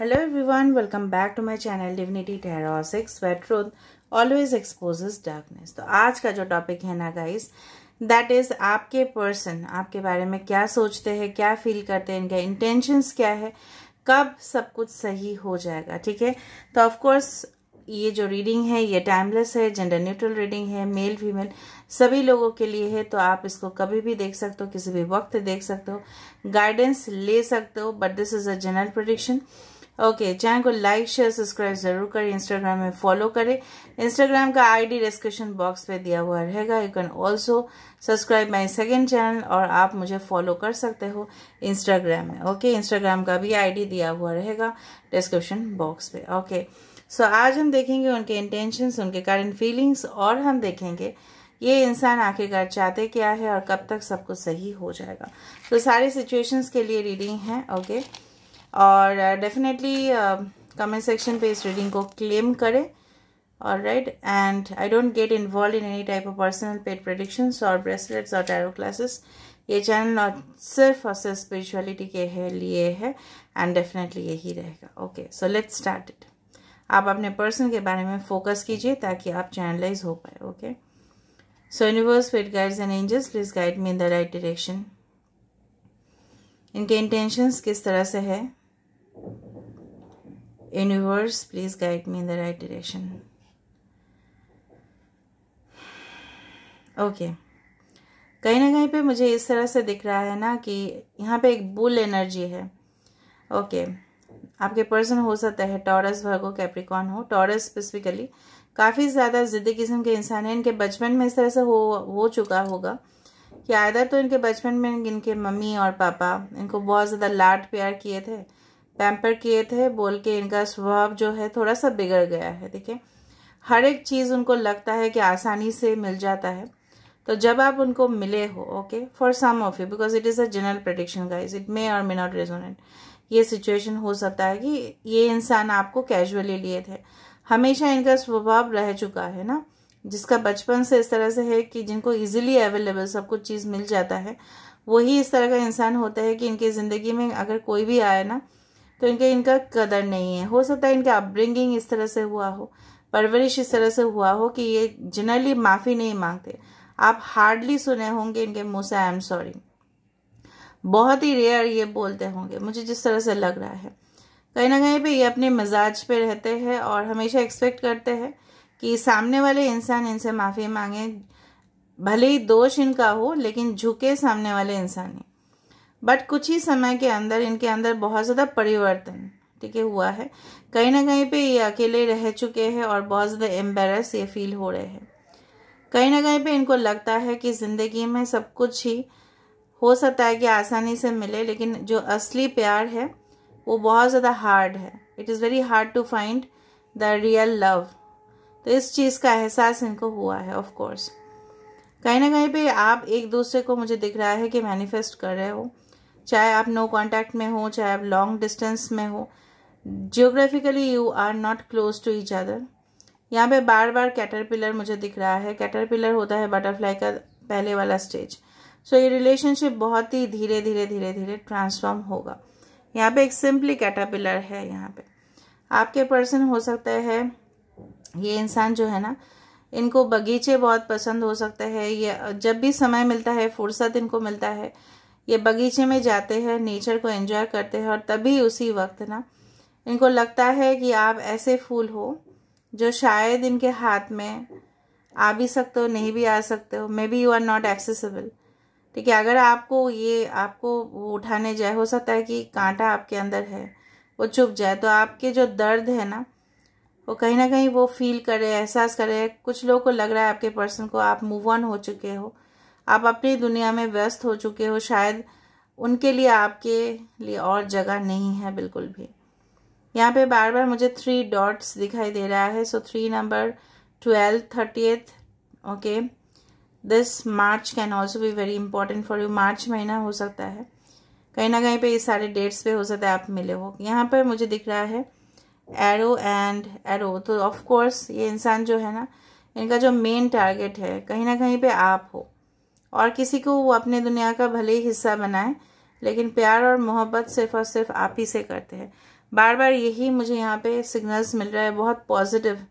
Hello everyone welcome back to my channel divinity Tarot 6 where truth always तो आज का जो टॉपिक है ना गाइस दैट इज आपके पर्सन आपके बारे में क्या सोचते हैं क्या फील करते हैं इनका इंटेंशंस क्या है कब सब कुछ सही हो जाएगा ठीक है तो ऑफकोर्स ये जो रीडिंग है ये टाइमलेस है जेंडर न्यूट्रल रीडिंग है मेल फीमेल सभी लोगों के लिए है तो आप इसको कभी भी देख सकते हो किसी भी वक्त देख सकते हो गाइडेंस ले सकते हो but this is a general prediction okay channel को लाइक शेयर सब्सक्राइब जरूर करें इंस्टाग्राम में फॉलो करें इंस्टाग्राम का आईडी डिस्क्रिप्शन बॉक्स पे दिया हुआ रहेगा you can also subscribe my second channel और आप मुझे फॉलो कर सकते हो इंस्टाग्राम में ओके okay, इंस्टाग्राम का भी आईडी दिया हुआ रहेगा डिस्क्रिप्शन बॉक्स पे ओके okay. सो so, आज हम देखेंगे उनके इंटेंशन उनके कारण फीलिंग्स और हम देखेंगे ये इंसान आखिरकार चाहते क्या है और कब तक सब कुछ सही हो जाएगा तो सारी सिचुएशंस के लिए रीडिंग है ओके okay? और डेफिनेटली कमेंट सेक्शन पे इस रीडिंग को क्लेम करें और right and I don't get involve in any type of personal paid predictions और ब्रेसलेट्स और टैरो क्लासेस ये चैनल और सिर्फ और सिर्फ स्पिरिचुअलिटी के है, लिए है एंड डेफिनेटली यही रहेगा okay so let's start it आप अपने पर्सन के बारे में फोकस कीजिए ताकि आप चैनलाइज हो पाए okay so universe fit guides and angels please guide me in the right direction इनके इंटेंशंस किस तरह से है universe please guide me in the right direction okay कहीं ना कहीं पे मुझे इस तरह से दिख रहा है ना कि यहाँ पे एक बुल एनर्जी है ओके okay. आपके पर्सन हो सकता है टॉरस वर्गो कैप्रिकॉन हो टॉरस स्पेसिफिकली काफ़ी ज़्यादा ज़िद्दी किस्म के इंसान हैं इनके बचपन में इस तरह से हो हो चुका होगा कि आयदा तो इनके बचपन में इनके मम्मी और पापा इनको बहुत ज़्यादा लाड प्यार किए थे पैम्पर किए थे बोल के इनका स्वभाव जो है थोड़ा सा बिगड़ गया है देखिए हर एक चीज़ उनको लगता है कि आसानी से मिल जाता है तो जब आप उनको मिले हो okay for some of you because it is a general prediction guys it may or may not resonate ये सिचुएशन हो सकता है कि ये इंसान आपको कैजुअली लिए थे हमेशा इनका स्वभाव रह चुका है ना जिसका बचपन से इस तरह से है कि जिनको इजीली अवेलेबल सब कुछ चीज़ मिल जाता है वही इस तरह का इंसान होता है कि इनकी ज़िंदगी में अगर कोई भी आए ना तो इनके इनका कदर नहीं है हो सकता है इनका अपब्रिंगिंग इस तरह से हुआ हो परवरिश इस तरह से हुआ हो कि ये जनरली माफ़ी नहीं मांगते आप हार्डली सुने होंगे इनके मुंह से आई एम सॉरी बहुत ही रेयर ये बोलते होंगे मुझे जिस तरह से लग रहा है कहीं ना कहीं पे ये अपने मिजाज पे रहते हैं और हमेशा एक्सपेक्ट करते हैं कि सामने वाले इंसान इनसे माफ़ी मांगे भले ही दोष इनका हो लेकिन झुके सामने वाले इंसान ही बट कुछ ही समय के अंदर इनके अंदर बहुत ज़्यादा परिवर्तन ठीक है हुआ है कहीं ना कहीं पे ये अकेले रह चुके हैं और बहुत ज़्यादा एम्बेरस ये फील हो रहे हैं कहीं ना कहीं पे इनको लगता है कि ज़िंदगी में सब कुछ ही हो सकता है कि आसानी से मिले लेकिन जो असली प्यार है वो बहुत ज़्यादा हार्ड है it is very hard to find the real love तो इस चीज़ का एहसास इनको हुआ है ऑफ कोर्स कहीं ना कहीं पे आप एक दूसरे को मुझे दिख रहा है कि मैनिफेस्ट कर रहे हो चाहे आप नो कांटेक्ट में हो चाहे आप लॉन्ग डिस्टेंस में हो geographically you are not close to each other यहाँ पे बार बार कैटरपिलर मुझे दिख रहा है कैटरपिलर होता है बटरफ्लाई का पहले वाला स्टेज सो so, ये रिलेशनशिप बहुत ही धीरे धीरे धीरे धीरे ट्रांसफॉर्म होगा यहाँ पे एक सिंपली कैटरपिलर है यहाँ पे आपके पर्सन हो सकता है ये इंसान जो है ना इनको बगीचे बहुत पसंद हो सकता है ये जब भी समय मिलता है फुर्सत इनको मिलता है ये बगीचे में जाते हैं नेचर को एंजॉय करते हैं और तभी उसी वक्त ना इनको लगता है कि आप ऐसे फूल हो जो शायद इनके हाथ में आ भी सकते हो नहीं भी आ सकते हो maybe you are not accessible ठीक है अगर आपको ये आपको वो उठाने जाए हो सकता है कि कांटा आपके अंदर है वो चुप जाए तो आपके जो दर्द है ना वो कहीं ना कहीं वो फील करे एहसास करे कुछ लोगों को लग रहा है आपके पर्सन को आप मूव ऑन हो चुके हो आप अपनी दुनिया में व्यस्त हो चुके हो शायद उनके लिए आपके लिए और जगह नहीं है बिल्कुल भी यहाँ पे बार बार मुझे थ्री डॉट्स दिखाई दे रहा है so three number twelfth thirty okay this March can also भी very important for you March महीना हो सकता है कहीं ना कहीं पे ये सारे डेट्स पे हो सकता है आप मिले हो यहाँ पर मुझे दिख रहा है एरो एंड एरो तो ऑफ कोर्स ये इंसान जो है ना इनका जो मेन टारगेट है कहीं ना कहीं पे आप हो और किसी को वो अपने दुनिया का भले ही हिस्सा बनाए लेकिन प्यार और मोहब्बत सिर्फ और सिर्फ आप ही से करते हैं बार बार यही मुझे यहाँ पे सिग्नल्स मिल रहा है बहुत पॉजिटिव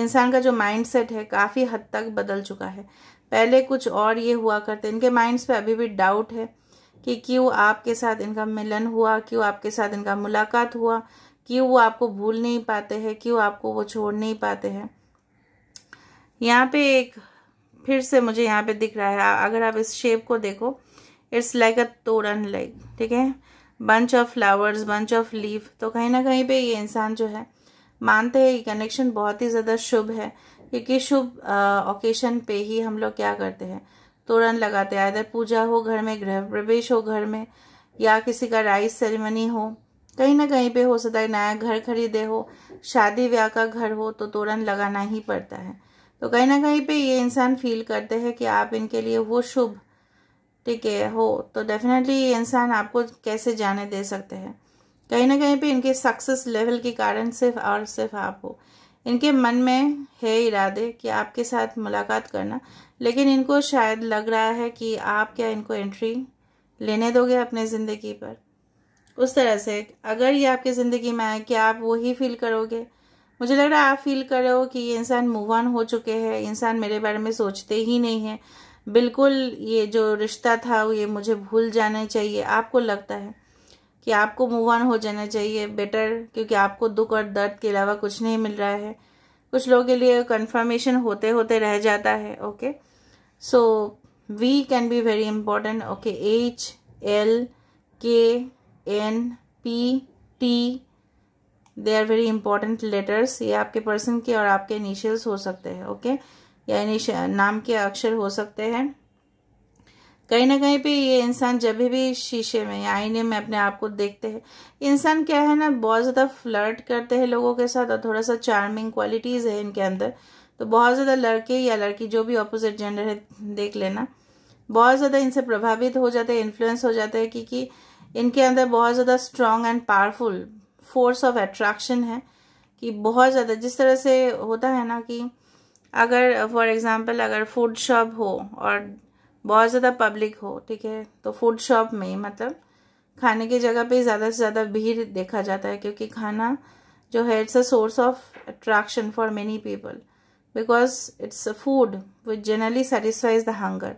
इंसान का जो माइंड सेट है काफ़ी हद तक बदल चुका है पहले कुछ और ये हुआ करते इनके माइंड्स पे अभी भी डाउट है कि क्यों आपके साथ इनका मिलन हुआ क्यों आपके साथ इनका मुलाकात हुआ क्यों वो आपको भूल नहीं पाते हैं क्यों आपको वो छोड़ नहीं पाते हैं यहाँ पे एक फिर से मुझे यहाँ पे दिख रहा है अगर आप इस शेप को देखो इट्स लाइक अ तोरण लाइक ठीक है bunch of flowers bunch of leave तो कहीं ना कहीं पे ये इंसान जो है मानते हैं ये कनेक्शन बहुत ही ज़्यादा शुभ है क्योंकि शुभ ओकेशन पे ही हम लोग क्या करते हैं तोरण लगाते हैं इधर पूजा हो घर में गृह प्रवेश हो घर में या किसी का राइस सेरेमनी हो कहीं ना कहीं पे हो सकता है नया घर खरीदे हो शादी ब्याह का घर हो तो तोरण लगाना ही पड़ता है तो कहीं ना कहीं पे ये इंसान फील करते हैं कि आप इनके लिए वो शुभ ठीक है हो तो डेफिनेटली ये इंसान आपको कैसे जाने दे सकते हैं कहीं ना कहीं पे इनके सक्सेस लेवल के कारण सिर्फ और सिर्फ आप हो इनके मन में है इरादे कि आपके साथ मुलाकात करना लेकिन इनको शायद लग रहा है कि आप क्या इनको एंट्री लेने दोगे अपने ज़िंदगी पर उस तरह से अगर ये आपकी ज़िंदगी में आए कि आप वही फील करोगे मुझे लग रहा है आप फील कर रहे हो कि ये इंसान मूव ऑन हो चुके हैं इंसान मेरे बारे में सोचते ही नहीं है बिल्कुल ये जो रिश्ता था ये मुझे भूल जाना चाहिए आपको लगता है कि आपको मूव ऑन हो जाना चाहिए बेटर क्योंकि आपको दुख और दर्द के अलावा कुछ नहीं मिल रहा है कुछ लोगों के लिए कन्फर्मेशन होते होते रह जाता है okay so we can be very important okay H L K N P T they are very important letters ये आपके पर्सन के और आपके इनिशियल्स हो सकते हैं ओके या इनिश नाम के अक्षर हो सकते हैं कहीं ना कहीं पे ये इंसान जब भी शीशे में या आईने में अपने आप को देखते हैं इंसान क्या है ना बहुत ज़्यादा फ्लर्ट करते हैं लोगों के साथ और थोड़ा सा चार्मिंग क्वालिटीज़ है इनके अंदर तो बहुत ज़्यादा लड़के या लड़की जो भी अपोजिट जेंडर है देख लेना बहुत ज़्यादा इनसे प्रभावित हो जाते हैं इन्फ्लुएंस हो जाते हैं क्योंकि इनके अंदर बहुत ज़्यादा strong and powerful force of attraction है कि बहुत ज़्यादा जिस तरह से होता है ना कि अगर फॉर एग्ज़ाम्पल अगर फूड शॉप हो और बहुत ज़्यादा पब्लिक हो ठीक है तो फूड शॉप में मतलब खाने की जगह पे ज़्यादा से ज़्यादा भीड़ देखा जाता है क्योंकि खाना जो है it's a source of attraction for many people because it's a food which generally satisfies the hunger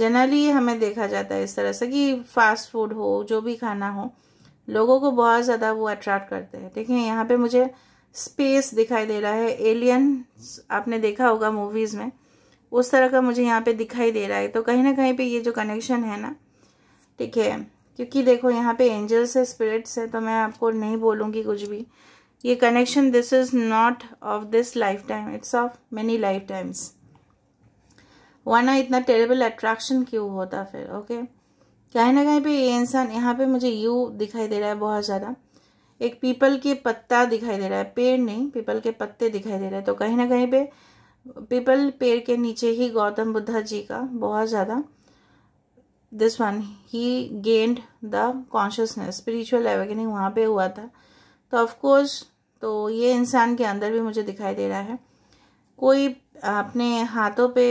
generally हमें देखा जाता है इस तरह से कि फास्ट फूड हो जो भी खाना हो लोगों को बहुत ज़्यादा वो अट्रैक्ट करते हैं ठीक है यहाँ पे मुझे स्पेस दिखाई दे रहा है एलियन आपने देखा होगा मूवीज़ में उस तरह का मुझे यहाँ पे दिखाई दे रहा है तो कहीं ना कहीं पे ये जो कनेक्शन है ना ठीक है क्योंकि देखो यहाँ पे एंजल्स है स्पिरिट्स है तो मैं आपको नहीं बोलूँगी कुछ भी ये connection this is not of this lifetime it's of many lifetimes वरना इतना टेरेबल अट्रैक्शन क्यों होता फिर ओके okay? कहीं ना कहीं पे ये इंसान यहाँ पे मुझे यू दिखाई दे रहा है बहुत ज़्यादा एक पीपल के पत्ता दिखाई दे रहा है पेड़ नहीं पीपल के पत्ते दिखाई दे रहे हैं तो कहीं ना कहीं पे पीपल पेड़ के नीचे ही गौतम बुद्धा जी का बहुत ज़्यादा this one he gained the consciousness spiritual awakening वहाँ पे हुआ था तो ऑफकोर्स तो ये इंसान के अंदर भी मुझे दिखाई दे रहा है कोई अपने हाथों पे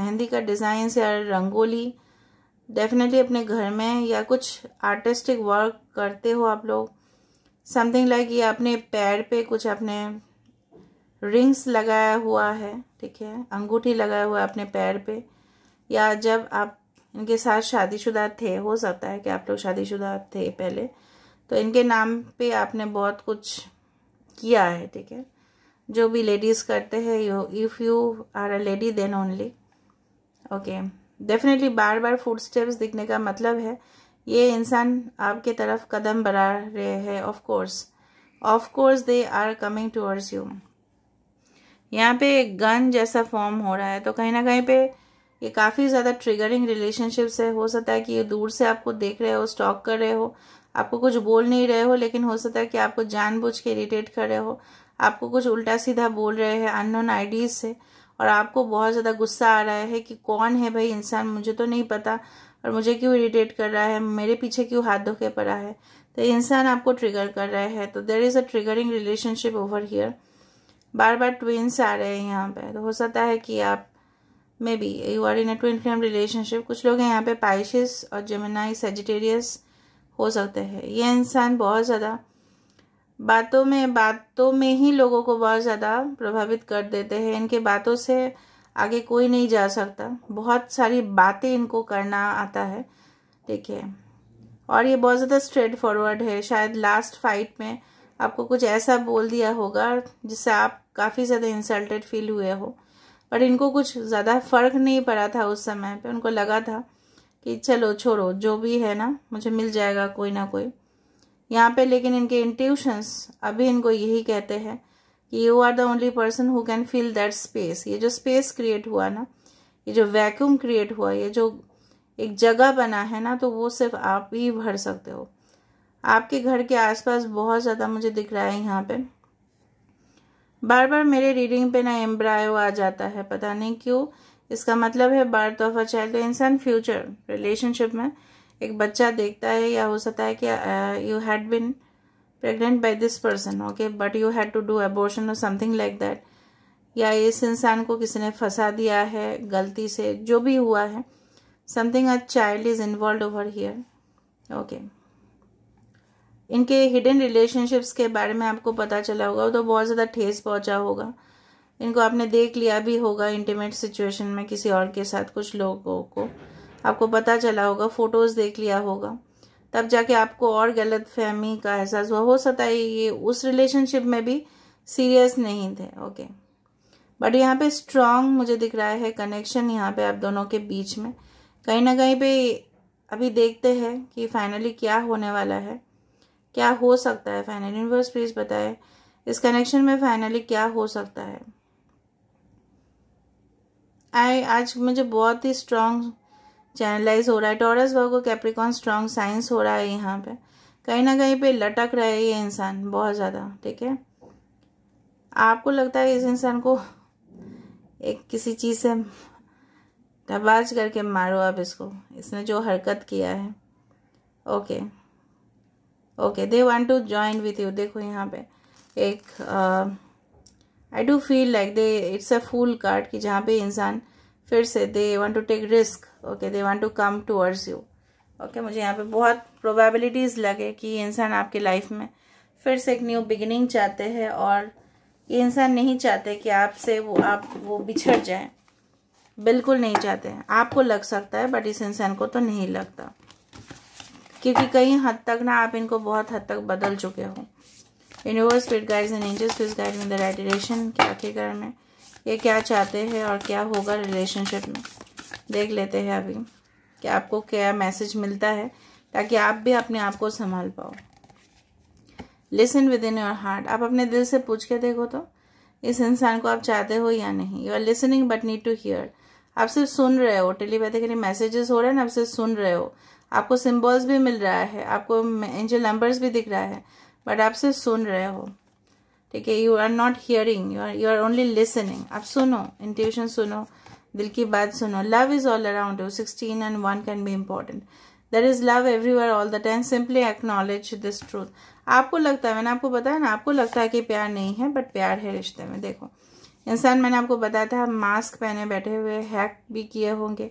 मेहंदी का डिज़ाइन या रंगोली डेफिनेटली अपने घर में या कुछ आर्टिस्टिक वर्क करते हो आप लोग समथिंग लाइक ये अपने पैर पे कुछ अपने रिंग्स लगाया हुआ है ठीक है अंगूठी लगाया हुआ है अपने पैर पे या जब आप इनके साथ शादीशुदा थे हो सकता है कि आप लोग शादीशुदा थे पहले तो इनके नाम पे आपने बहुत कुछ किया है ठीक है जो भी लेडीज़ करते हैं you if you are a lady then only okay definitely बार बार फूड स्टेप्स दिखने का मतलब है ये इंसान आपके तरफ कदम बढ़ा रहे हैं of course of course they are coming towards you यहाँ पे गन जैसा फॉर्म हो रहा है तो कहीं ना कहीं पे ये काफ़ी ज़्यादा ट्रिगरिंग रिलेशनशिप से हो सकता है कि ये दूर से आपको देख रहे हो स्टॉक कर रहे हो आपको कुछ बोल नहीं रहे हो लेकिन हो सकता है कि आपको जानबूझ के इरीटेट कर रहे हो आपको कुछ उल्टा सीधा बोल रहे हैं अननोन आईडीज से और आपको बहुत ज़्यादा गुस्सा आ रहा है कि कौन है भाई इंसान मुझे तो नहीं पता और मुझे क्यों इरीटेट कर रहा है मेरे पीछे क्यों हाथ धो के पड़ा है तो इंसान आपको ट्रिगर कर रहा है तो there is a triggering relationship over here बार बार ट्विंस आ रहे हैं यहाँ पर तो हो सकता है कि आप maybe you are in a twin flame relationship कुछ लोग हैं यहाँ पे पाइशिस और जमुनाई सेजिटेरियस हो सकते हैं ये इंसान बहुत ज़्यादा बातों में बातों में ही लोगों को बहुत ज़्यादा प्रभावित कर देते हैं इनके बातों से आगे कोई नहीं जा सकता बहुत सारी बातें इनको करना आता है ठीक है और ये बहुत ज़्यादा स्ट्रेट फॉरवर्ड है शायद लास्ट फाइट में आपको कुछ ऐसा बोल दिया होगा जिससे आप काफ़ी ज़्यादा इंसल्टेड फील हुए हो पर इनको कुछ ज़्यादा फ़र्क नहीं पड़ा था उस समय पर उनको लगा था कि चलो छोड़ो जो भी है ना मुझे मिल जाएगा कोई ना कोई यहाँ पे लेकिन इनके इंट्यूशंस अभी इनको यही कहते हैं कि you are the only person who can feel that space ये जो स्पेस क्रिएट हुआ ना ये जो वैक्यूम क्रिएट हुआ ये जो एक जगह बना है ना तो वो सिर्फ आप ही भर सकते हो आपके घर के आसपास बहुत ज़्यादा मुझे दिख रहा है यहाँ पे बार बार मेरे रीडिंग पे ना एम्ब्रायो आ जाता है पता नहीं क्यों इसका मतलब है बार ऑफ चाहे तो इंसान फ्यूचर रिलेशनशिप में एक बच्चा देखता है या हो सकता है कि you had been pregnant by this person okay but you had to do abortion or something like that या इस इंसान को किसी ने फंसा दिया है गलती से जो भी हुआ है something a child is involve over here okay इनके हिडन रिलेशनशिप्स के बारे में आपको पता चला होगा तो बहुत ज़्यादा ठेस पहुंचा होगा इनको आपने देख लिया भी होगा इंटीमेट सिचुएशन में किसी और के साथ कुछ लोगों को आपको पता चला होगा फ़ोटोज़ देख लिया होगा तब जाके आपको और गलत फहमी का एहसास हुआ हो सकता है ये उस रिलेशनशिप में भी सीरियस नहीं थे ओके बट यहाँ पे स्ट्रांग मुझे दिख रहा है कनेक्शन यहाँ पे आप दोनों के बीच में कहीं ना कहीं पे अभी देखते हैं कि फाइनली क्या होने वाला है क्या हो सकता है फाइनल यूनिवर्स प्लीज़ बताए इस कनेक्शन में फाइनली क्या हो सकता है आई आज मुझे बहुत ही स्ट्रांग चैनलाइज हो रहा है Taurus Virgo Capricorn strong science हो रहा है यहाँ पे कहीं ना कहीं पे लटक रहा है ये इंसान बहुत ज़्यादा ठीक है आपको लगता है इस इंसान को एक किसी चीज़ से दबाज करके मारो आप इसको इसने जो हरकत किया है okay okay they want to join with you देखो यहाँ पे एक I do feel like they it's a full card कि जहाँ पे इंसान फिर से they want to take risk okay they want to come towards you okay मुझे यहाँ पे बहुत प्रोबेबिलिटीज़ लगे कि ये इंसान आपके लाइफ में फिर से एक न्यू बिगिनिंग चाहते हैं और ये इंसान नहीं चाहते कि आपसे वो आप वो बिछड़ जाए बिल्कुल नहीं चाहते हैं आपको लग सकता है बट इस इंसान को तो नहीं लगता क्योंकि कहीं हद तक ना आप इनको बहुत हद तक बदल चुके हो universe fit guides and angels fit guide in the right direction के आखिरकार में ये क्या चाहते हैं और क्या होगा रिलेशनशिप में देख लेते हैं अभी कि आपको क्या मैसेज मिलता है ताकि आप भी अपने आप को संभाल पाओ listen within your heart आप अपने दिल से पूछ के देखो तो इस इंसान को आप चाहते हो या नहीं you are listening but need to hear आप सिर्फ सुन रहे हो टेलीपैथिकली मैसेजेस हो रहे हैं ना आप सिर्फ सुन रहे हो आपको सिंबल्स भी मिल रहा है आपको एंजल नंबर्स भी दिख रहा है बट आप सिर्फ सुन रहे हो ठीक है you are not hearing you are you are only listening आप सुनो इंट्यूशन सुनो दिल की बात सुनो love is all around you sixteen and one can be important there is love everywhere all the time simply acknowledge this truth आपको लगता है मैंने आपको बताया ना आपको लगता है कि प्यार नहीं है बट प्यार है रिश्ते में देखो इंसान मैंने आपको बताया था मास्क पहने बैठे हुए हैक भी किए होंगे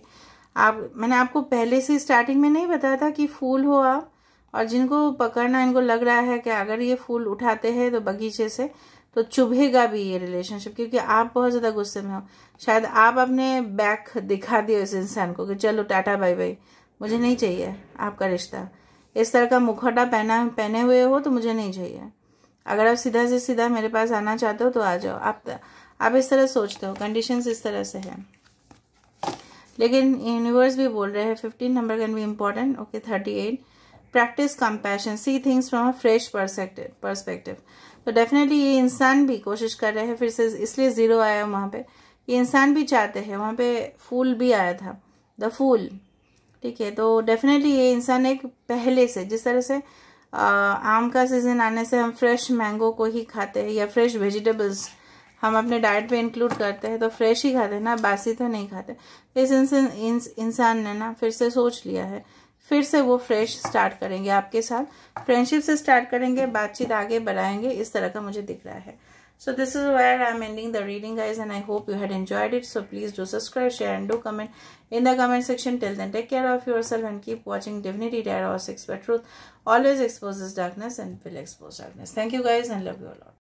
आप मैंने आपको पहले से स्टार्टिंग में नहीं बताया था कि फूल हो आप और जिनको पकड़ना इनको लग रहा है कि अगर ये फूल उठाते हैं तो बगीचे से तो चुभेगा भी ये रिलेशनशिप क्योंकि आप बहुत ज़्यादा गुस्से में हो शायद आप अपने बैक दिखा दिए इस इंसान को कि चलो टाटा भाई भाई मुझे नहीं चाहिए आपका रिश्ता इस तरह का मुखौटा पहना पहने हुए हो तो मुझे नहीं चाहिए अगर आप सीधा से सीधा मेरे पास आना चाहते हो तो आ जाओ आप आप इस तरह सोचते हो कंडीशन इस तरह से है लेकिन यूनिवर्स भी बोल रहे हैं fifteen number can be important okay thirty eight practice compassion see things from a fresh perspective तो डेफिनेटली ये इंसान भी कोशिश कर रहे हैं फिर से इसलिए ज़ीरो आया वहाँ पे ये इंसान भी चाहते हैं वहाँ पे फूल भी आया था द फूल ठीक है तो डेफिनेटली ये इंसान एक पहले से जिस तरह से आम का सीज़न आने से हम फ्रेश मैंगो को ही खाते हैं या फ्रेश वेजिटेबल्स हम अपने डाइट पे इंक्लूड करते हैं तो फ्रेश ही खाते हैं ना बासी तो नहीं खाते इस इंसान इंसान ने ना फिर से सोच लिया है फिर से वो फ्रेश स्टार्ट करेंगे आपके साथ फ्रेंडशिप से स्टार्ट करेंगे बातचीत आगे बढ़ाएंगे इस तरह का मुझे दिख रहा है so this is where I am ending the reading guys and I hope you had enjoyed it so please do subscribe share and do comment in the comment section tell then take care of yourself and keep watching definitely there or six truth always expose darkness and will expose darkness thank you guys and love your lot